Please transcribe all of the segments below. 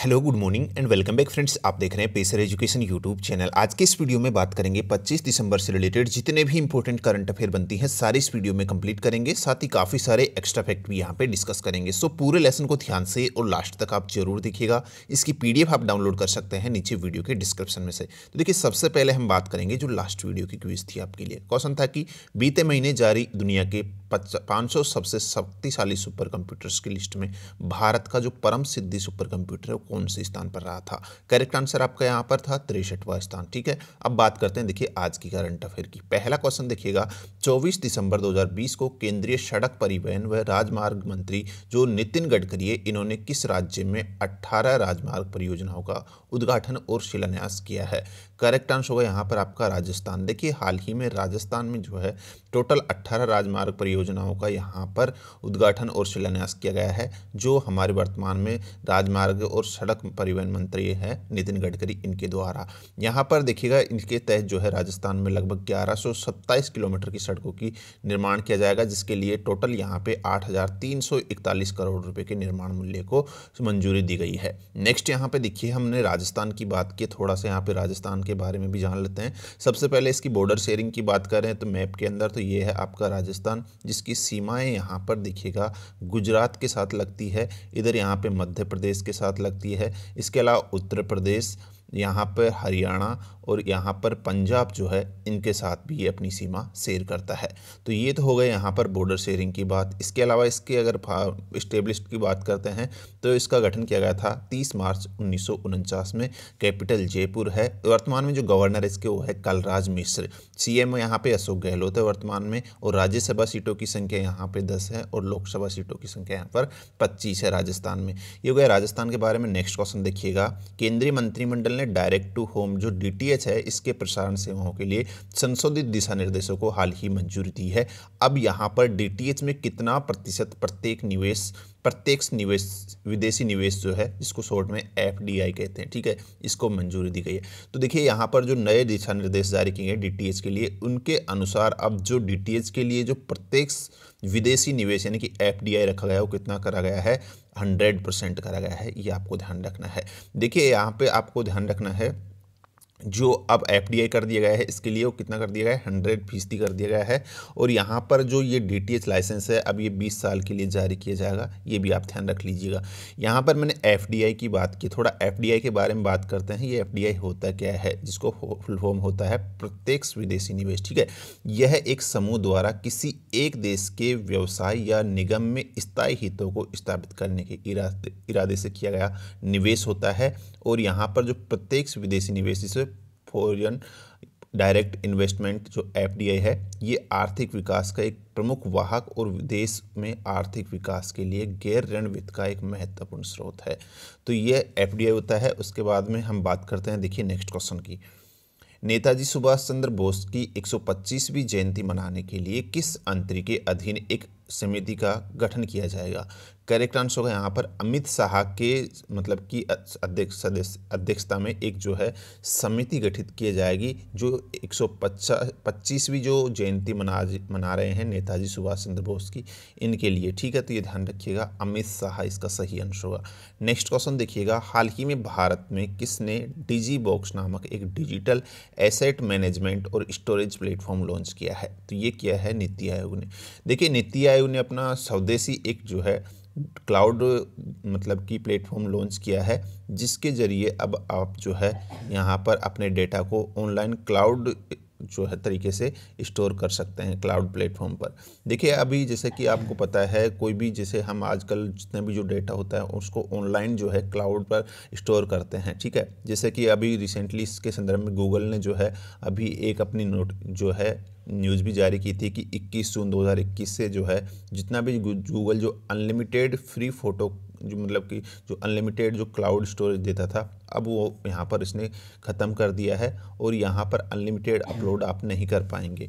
hello good morning and welcome back friends आप देख रहे हैं पेसर एजुकेशन यूट्यूब चैनल आज के इस वीडियो में बात करेंगे 25 दिसंबर से रिलेटेड जितने भी इंपॉर्टेंट करंट अफेयर बनती हैं सारे इस वीडियो में कंप्लीट करेंगे साथ ही काफ़ी सारे एक्स्ट्रा फैक्ट भी यहाँ पे डिस्कस करेंगे सो पूरे लेसन को ध्यान से और लास्ट तक आप जरूर देखिएगा इसकी पी आप डाउनलोड कर सकते हैं नीचे वीडियो के डिस्क्रिप्शन में से तो देखिए सबसे पहले हम बात करेंगे जो लास्ट वीडियो की क्विज थी आपके लिए क्वेश्चन था कि बीते महीने जारी दुनिया के पाँच सबसे शक्तिशाली सुपर कंप्यूटर्स की लिस्ट में भारत का जो परम सिद्धि सुपर कंप्यूटर है कौन से स्थान पर रहा था करेक्ट आंसर आपका यहाँ पर था तिरसठवा स्थान ठीक है अब बात करते हैं देखिए आज की करंट अफेयर की पहला क्वेश्चन देखिएगा चौबीस दिसंबर 2020 को केंद्रीय सड़क परिवहन व राजमार्ग मंत्री जो नितिन गडकरी है इन्होंने किस राज्य में अट्ठारह राजमार्ग परियोजनाओं का उद्घाटन और शिलान्यास किया है करेक्ट आंसर होगा यहाँ पर आपका राजस्थान देखिए हाल ही में राजस्थान में जो है टोटल 18 राजमार्ग परियोजनाओं का यहाँ पर उद्घाटन और शिलान्यास किया गया है जो हमारे वर्तमान में राजमार्ग और सड़क परिवहन मंत्री है नितिन गडकरी इनके द्वारा यहाँ पर देखिएगा इनके तहत जो है राजस्थान में लगभग ग्यारह किलोमीटर की सड़कों की निर्माण किया जाएगा जिसके लिए टोटल यहाँ पे आठ करोड़ रुपए के निर्माण मूल्य को मंजूरी दी गई है नेक्स्ट यहाँ पे देखिए हमने राजस्थान की बात की थोड़ा सा यहाँ पे राजस्थान के बारे में भी जान लेते हैं सबसे पहले इसकी बॉर्डर शेयरिंग की बात करें तो मैप के अंदर तो ये है आपका राजस्थान जिसकी सीमाएं यहाँ पर देखिएगा गुजरात के साथ लगती है इधर यहाँ पे मध्य प्रदेश के साथ लगती सकती है इसके अलावा उत्तर प्रदेश यहाँ पर हरियाणा और यहाँ पर पंजाब जो है इनके साथ भी ये अपनी सीमा शेयर करता है तो ये तो हो गए यहाँ पर बॉर्डर शेयरिंग की बात इसके अलावा इसके अगर इस्टेब्लिश की बात करते हैं तो इसका गठन किया गया था 30 मार्च उन्नीस में कैपिटल जयपुर है वर्तमान में जो गवर्नर इसके वो है कलराज मिश्र सी एम यहाँ पर अशोक गहलोत है वर्तमान में और राज्यसभा सीटों की संख्या यहाँ पर दस है और लोकसभा सीटों की संख्या यहाँ पर पच्चीस है राजस्थान में ये हो गया राजस्थान के बारे में नेक्स्ट क्वेश्चन देखिएगा केंद्रीय मंत्रिमंडल ने डायरेक्ट टू होम जो डी है इसके प्रसारण सेवाओं के लिए संशोधित दिशा निर्देशों को हाल ही मंजूरी दी है अब यहाँ पर डीटीएच में कितना प्रतिशत प्रत्येक निवेश प्रत्यक्ष निवेश विदेशी निवेश जो है जिसको शॉर्ट में एफ कहते हैं ठीक है इसको मंजूरी दी गई है तो देखिए यहाँ पर जो नए दिशा निर्देश जारी किए गए डी के लिए उनके अनुसार अब जो डी के लिए जो प्रत्यक्ष विदेशी निवेश यानी कि एफ रखा गया है वो कितना करा गया है हंड्रेड परसेंट करा गया है ये आपको ध्यान रखना है देखिए यहाँ पर आपको ध्यान रखना है जो अब एफ कर दिया गया है इसके लिए वो कितना कर दिया गया है हंड्रेड फीसदी कर दिया गया है और यहाँ पर जो ये डी लाइसेंस है अब ये बीस साल के लिए जारी किया जाएगा ये भी आप ध्यान रख लीजिएगा यहाँ पर मैंने एफ की बात की थोड़ा एफ के बारे में बात करते हैं ये एफ होता क्या है जिसको फुल फॉर्म होता है प्रत्यक्ष विदेशी निवेश ठीक है यह एक समूह द्वारा किसी एक देश के व्यवसाय या निगम में स्थायी हितों को स्थापित करने के इरादे इरादे से किया गया निवेश होता है और यहाँ पर जो प्रत्यक्ष विदेशी निवेश जिसे फॉरन डायरेक्ट इन्वेस्टमेंट जो एफ है ये आर्थिक विकास का एक प्रमुख वाहक और विदेश में आर्थिक विकास के लिए गैर ऋण वित्त का एक महत्वपूर्ण स्रोत है तो ये एफ होता है उसके बाद में हम बात करते हैं देखिए नेक्स्ट क्वेश्चन की नेताजी सुभाष चंद्र बोस की 125वीं जयंती मनाने के लिए किस अंतरी के अधीन एक समिति का गठन किया जाएगा करेक्ट आंसर होगा यहाँ पर अमित शाह के मतलब कि अध्यक्ष सदस्य अध्यक्षता में एक जो है समिति गठित की जाएगी जो एक सौ पच्चीसवीं जो जयंती मना मना रहे हैं नेताजी सुभाष चंद्र बोस की इनके लिए ठीक है तो ये ध्यान रखिएगा अमित शाह इसका सही आंसर होगा नेक्स्ट क्वेश्चन देखिएगा हाल ही में भारत में किसने डिजी बॉक्स नामक एक डिजिटल एसेट मैनेजमेंट और स्टोरेज प्लेटफॉर्म लॉन्च किया है तो ये किया है नीति आयोग ने देखिए नीति आयोग ने अपना स्वदेशी एक जो है क्लाउड मतलब की प्लेटफॉर्म लॉन्च किया है जिसके ज़रिए अब आप जो है यहाँ पर अपने डेटा को ऑनलाइन क्लाउड जो है तरीके से स्टोर कर सकते हैं क्लाउड प्लेटफॉर्म पर देखिए अभी जैसे कि आपको पता है कोई भी जैसे हम आजकल जितने भी जो डेटा होता है उसको ऑनलाइन जो है क्लाउड पर स्टोर करते हैं ठीक है जैसे कि अभी रिसेंटली इसके संदर्भ में गूगल ने जो है अभी एक अपनी नोट जो है न्यूज़ भी जारी की थी कि 21 जून 2021 से जो है जितना भी गूगल जो अनलिमिटेड फ्री फोटो जो मतलब कि जो अनलिमिटेड जो क्लाउड स्टोरेज देता था अब वो यहाँ पर इसने ख़त्म कर दिया है और यहाँ पर अनलिमिटेड अपलोड आप नहीं कर पाएंगे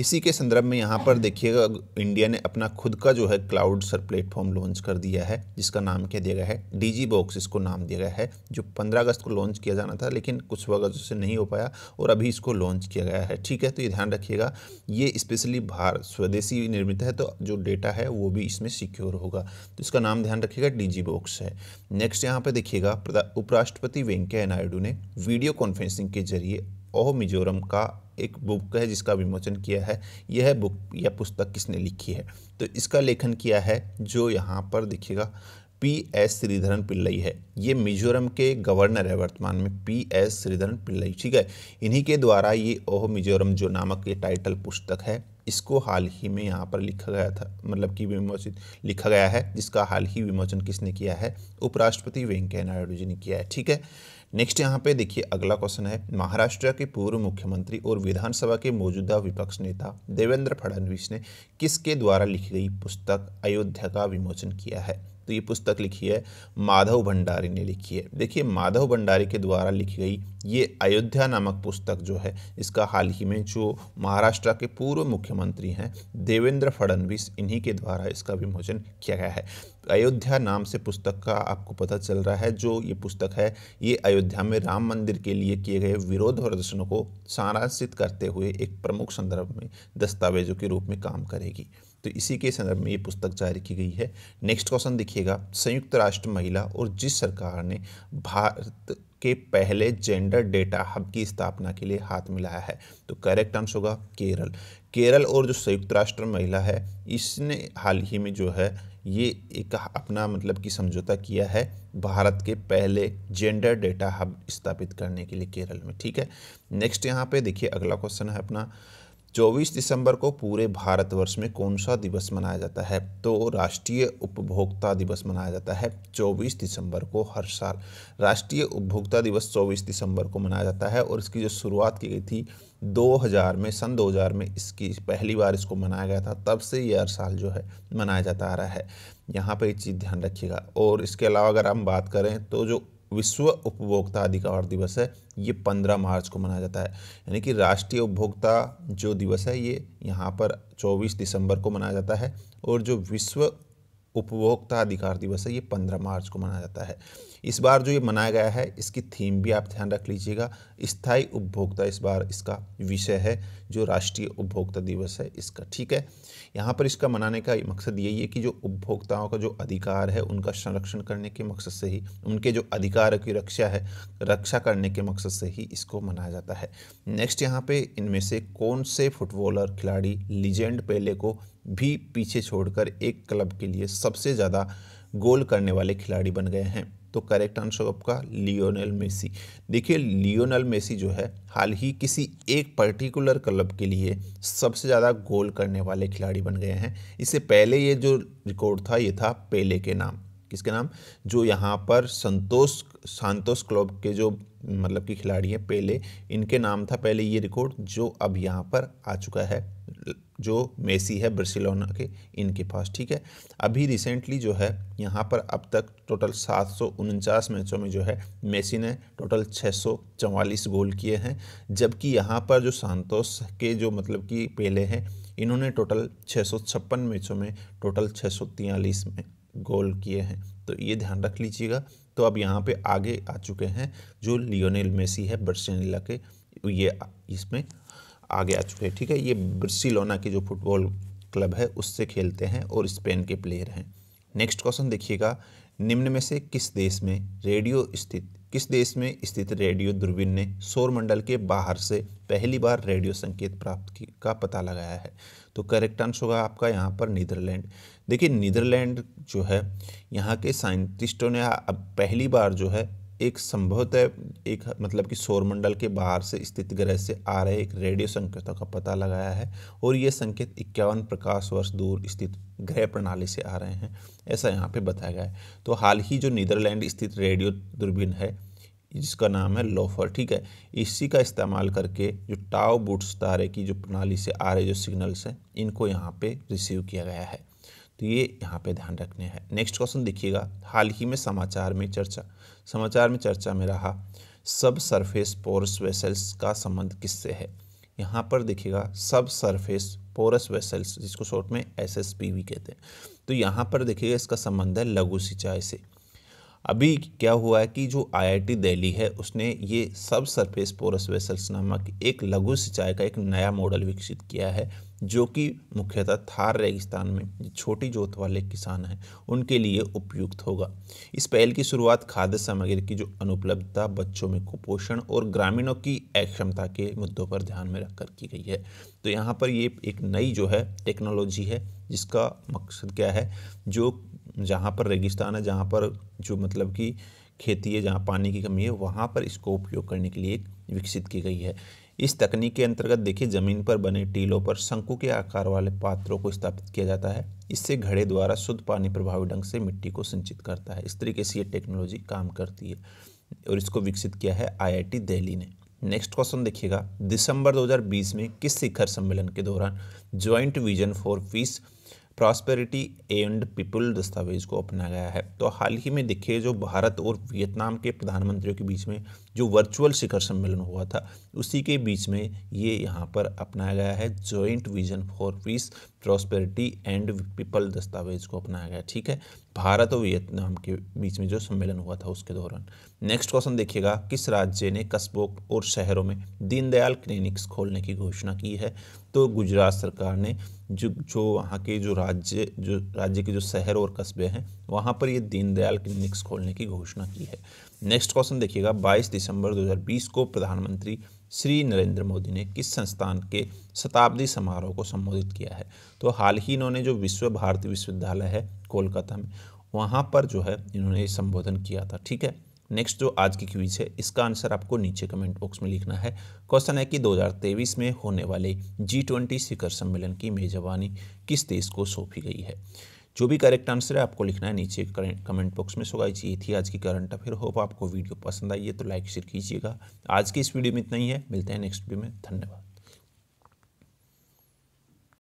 इसी के संदर्भ में यहाँ पर देखिएगा इंडिया ने अपना खुद का जो है क्लाउड सर प्लेटफॉर्म लॉन्च कर दिया है जिसका नाम क्या दिया गया है डीजी बॉक्स इसको नाम दिया गया है जो 15 अगस्त को लॉन्च किया जाना था लेकिन कुछ वक्त उससे नहीं हो पाया और अभी इसको लॉन्च किया गया है ठीक है तो ये ध्यान रखिएगा ये स्पेशली भारत स्वदेशी निर्मित है तो जो डेटा है वो भी इसमें सिक्योर होगा तो इसका नाम ध्यान रखिएगा डी बॉक्स है नेक्स्ट यहाँ पर देखिएगा उपराष्ट्रपति सभापति वेंकैया नायडू ने वीडियो कॉन्फ्रेंसिंग के जरिए ओह मिजोरम का एक बुक है जिसका विमोचन किया है यह बुक या पुस्तक किसने लिखी है तो इसका लेखन किया है जो यहाँ पर देखिएगा पी एस श्रीधरन पिल्लई है ये मिजोरम के गवर्नर है वर्तमान में पी एस श्रीधरन पिल्लई ठीक है इन्हीं के द्वारा ये ओह मिजोरम जो नामक ये टाइटल पुस्तक है इसको हाल ही में यहाँ पर लिखा गया था मतलब कि विमोचित लिखा गया है जिसका हाल ही विमोचन किसने किया है उपराष्ट्रपति वेंकैया नायडू जी ने किया है ठीक है नेक्स्ट यहाँ पे देखिए अगला क्वेश्चन है महाराष्ट्र के पूर्व मुख्यमंत्री और विधानसभा के मौजूदा विपक्ष नेता देवेंद्र फडणवीस ने किसके द्वारा लिखी गई पुस्तक अयोध्या का विमोचन किया है तो ये पुस्तक लिखी है माधव भंडारी ने लिखी है देखिए माधव भंडारी के द्वारा लिखी गई ये अयोध्या नामक पुस्तक जो है इसका हाल ही में जो महाराष्ट्र के पूर्व मुख्यमंत्री हैं देवेंद्र फडणवीस इन्हीं के द्वारा इसका विमोचन किया गया है अयोध्या नाम से पुस्तक का आपको पता चल रहा है जो ये पुस्तक है ये अयोध्या में राम मंदिर के लिए किए गए विरोध प्रदर्शनों को सारांशित करते हुए एक प्रमुख संदर्भ में दस्तावेजों के रूप में काम करेगी तो इसी के संदर्भ में ये पुस्तक जारी की गई है नेक्स्ट क्वेश्चन देखिएगा संयुक्त राष्ट्र महिला और जिस सरकार ने भारत के पहले जेंडर डेटा हब की स्थापना के लिए हाथ मिलाया है तो करेक्ट आंसर होगा केरल केरल और जो संयुक्त राष्ट्र महिला है इसने हाल ही में जो है ये एक अपना मतलब कि समझौता किया है भारत के पहले जेंडर डेटा हब स्थापित करने के लिए केरल में ठीक है नेक्स्ट यहाँ पे देखिए अगला क्वेश्चन है अपना 24 दिसंबर को पूरे भारतवर्ष में कौन सा दिवस मनाया जाता है तो राष्ट्रीय उपभोक्ता दिवस मनाया जाता है 24 दिसंबर को हर साल राष्ट्रीय उपभोक्ता दिवस 24 दिसंबर को मनाया जाता है और इसकी जो शुरुआत की गई थी 2000 में सन 2000 में इसकी पहली बार इसको मनाया गया था तब से ये हर साल जो है मनाया जाता आ रहा है यहाँ पर ये चीज़ ध्यान रखिएगा और इसके अलावा अगर हम बात करें तो जो विश्व उपभोक्ता अधिकार दिवस है ये पंद्रह मार्च को मनाया जाता है यानी कि राष्ट्रीय उपभोक्ता जो दिवस है ये यहाँ पर चौबीस दिसंबर को मनाया जाता है और जो विश्व उपभोक्ता अधिकार दिवस है ये पंद्रह मार्च को मनाया जाता है इस बार जो ये मनाया गया है इसकी थीम भी आप ध्यान रख लीजिएगा स्थायी उपभोक्ता इस बार इसका विषय है जो राष्ट्रीय उपभोक्ता दिवस है इसका ठीक है यहाँ पर इसका मनाने का मकसद यही है कि जो उपभोक्ताओं का जो अधिकार है उनका संरक्षण करने के मकसद से ही उनके जो अधिकार की रक्षा है रक्षा करने के मकसद से ही इसको मनाया जाता है नेक्स्ट यहाँ पे इनमें से कौन से फुटबॉलर खिलाड़ी लीजेंड पेले को भी पीछे छोड़कर एक क्लब के लिए सबसे ज़्यादा गोल करने वाले खिलाड़ी बन गए हैं तो करेक्ट आंसर आपका लियोनल मेसी देखिए लियोनल मेसी जो है हाल ही किसी एक पर्टिकुलर क्लब के लिए सबसे ज़्यादा गोल करने वाले खिलाड़ी बन गए हैं इससे पहले ये जो रिकॉर्ड था ये था पेले के नाम किसके नाम जो यहाँ पर संतोष सांतोष क्लब के जो मतलब कि खिलाड़ी हैं पहले इनके नाम था पहले ये रिकॉर्ड जो अब यहाँ पर आ चुका है जो मेसी है बर्सिलोना के इनके पास ठीक है अभी रिसेंटली जो है यहाँ पर अब तक टोटल सात मैचों में जो है मेसी ने टोटल छः गोल किए हैं जबकि यहाँ पर जो सांतोस के जो मतलब कि पहले हैं इन्होंने टोटल छः मैचों में टोटल छः में गोल किए हैं तो ये ध्यान रख लीजिएगा तो अब यहाँ पे आगे आ चुके हैं जो लियोनेल मेसी है बर्सिलोना के ये इसमें आगे आ चुके हैं ठीक है ये बर्सिलोना के जो फुटबॉल क्लब है उससे खेलते हैं और स्पेन के प्लेयर हैं नेक्स्ट क्वेश्चन देखिएगा निम्न में से किस देश में रेडियो स्थित किस देश में स्थित रेडियो दूरबीन ने मंडल के बाहर से पहली बार रेडियो संकेत प्राप्त की का पता लगाया है तो करेक्ट आंसर होगा आपका यहाँ पर नीदरलैंड देखिए नीदरलैंड जो है यहाँ के साइंटिस्टों ने अब पहली बार जो है एक संभवतः एक मतलब कि सौरमंडल के बाहर से स्थित ग्रह से आ रहे एक रेडियो संकेतों का पता लगाया है और ये संकेत इक्यावन प्रकाश वर्ष दूर स्थित ग्रह प्रणाली से आ रहे हैं ऐसा यहाँ पे बताया गया है तो हाल ही जो नीदरलैंड स्थित रेडियो दूरबीन है जिसका नाम है लोफर ठीक है इसी का इस्तेमाल करके जो टाव बुट्स तारे की जो प्रणाली से आ रहे जो सिग्नल्स हैं इनको यहाँ पे रिसीव किया गया है तो ये यहाँ पे ध्यान रखने हैं नेक्स्ट क्वेश्चन देखिएगा हाल ही में समाचार में चर्चा समाचार में चर्चा में रहा सब सरफेस पोरस वेसल्स का संबंध किससे है यहाँ पर देखिएगा सब सरफेस पोरस वेसल्स जिसको शॉर्ट में एस कहते हैं तो यहाँ पर देखिएगा इसका संबंध है लघु सिंचाई से अभी क्या हुआ है कि जो आईआईटी दिल्ली है उसने ये सब सरफेस पोरस वेसल्स नामक एक लघु सिंचाई का एक नया मॉडल विकसित किया है जो कि मुख्यतः थार रेगिस्तान में छोटी जोत वाले किसान हैं उनके लिए उपयुक्त होगा इस पहल की शुरुआत खाद्य सामग्री की जो अनुपलब्धता बच्चों में कुपोषण और ग्रामीणों की अक्षमता के मुद्दों पर ध्यान में रखकर की गई है तो यहाँ पर ये एक नई जो है टेक्नोलॉजी है जिसका मकसद क्या है जो जहाँ पर रेगिस्तान है जहाँ पर जो मतलब कि खेती है जहाँ पानी की कमी है वहाँ पर इसको उपयोग करने के लिए विकसित की गई है इस तकनीक के अंतर्गत देखिए ज़मीन पर बने टीलों पर शंकु के आकार वाले पात्रों को स्थापित किया जाता है इससे घड़े द्वारा शुद्ध पानी प्रभावी ढंग से मिट्टी को सिंचित करता है इस तरीके से ये टेक्नोलॉजी काम करती है और इसको विकसित किया है आईआईटी दिल्ली ने नेक्स्ट क्वेश्चन देखिएगा दिसंबर 2020 में किस शिखर सम्मेलन के दौरान joint vision for peace prosperity and people दस्तावेज़ को अपनाया गया है तो हाल ही में देखिए जो भारत और वियतनाम के प्रधानमंत्रियों के बीच में जो वर्चुअल शिखर सम्मेलन हुआ था उसी के बीच में ये यहाँ पर अपनाया गया है joint vision for peace prosperity and people दस्तावेज को अपनाया गया ठीक है भारत और वियतनाम के बीच में जो सम्मेलन हुआ था उसके दौरान नेक्स्ट क्वेश्चन देखिएगा किस राज्य ने कस्बों और शहरों में दीनदयाल क्लिनिक्स खोलने की घोषणा की है तो गुजरात सरकार ने जो जो वहाँ के जो राज्य जो राज्य के जो शहर और कस्बे हैं वहाँ पर ये दीनदयाल क्लिनिक्स खोलने की घोषणा की है नेक्स्ट क्वेश्चन देखिएगा 22 दिसंबर 2020 को प्रधानमंत्री श्री नरेंद्र मोदी ने किस संस्थान के शताब्दी समारोह को संबोधित किया है तो हाल ही इन्होंने जो विश्व भारती विश्वविद्यालय है कोलकाता में वहाँ पर जो है इन्होंने संबोधन किया था ठीक है नेक्स्ट जो आज की क्विज है इसका आंसर आपको नीचे कमेंट बॉक्स में लिखना है क्वेश्चन है कि 2023 में होने वाले जी ट्वेंटी शिखर सम्मेलन की मेजबानी किस देश को सौंपी गई है जो भी करेक्ट आंसर है आपको लिखना है नीचे कमेंट बॉक्स में सोगाई चाहिए थी आज की करंट अफेयर होप आपको वीडियो पसंद आई है तो लाइक शेयर कीजिएगा आज की इस वीडियो में इतना ही है मिलते हैं नेक्स्ट वीडियो में धन्यवाद